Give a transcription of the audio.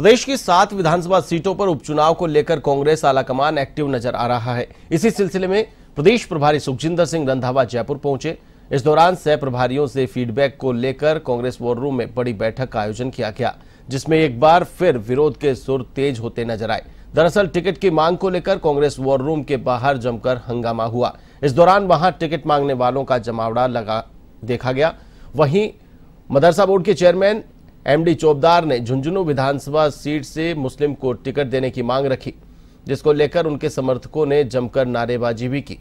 प्रदेश की सात विधानसभा सीटों पर उपचुनाव को लेकर कांग्रेस आलाकमान एक्टिव नजर आ रहा है इसी सिलसिले में प्रदेश प्रभारी सुखजिंदर सिंह रंधावा जयपुर पहुंचे इस दौरान सह प्रभारियों से फीडबैक को लेकर कांग्रेस वॉर रूम में बड़ी बैठक का आयोजन किया गया जिसमें एक बार फिर विरोध के सुर तेज होते नजर आए दरअसल टिकट की मांग को लेकर कांग्रेस वॉर रूम के बाहर जमकर हंगामा हुआ इस दौरान वहां टिकट मांगने वालों का जमावड़ा लगा देखा गया वहीं मदरसा बोर्ड के चेयरमैन एमडी चोबदार ने झुंझुनू विधानसभा सीट से मुस्लिम को टिकट देने की मांग रखी जिसको लेकर उनके समर्थकों ने जमकर नारेबाजी भी की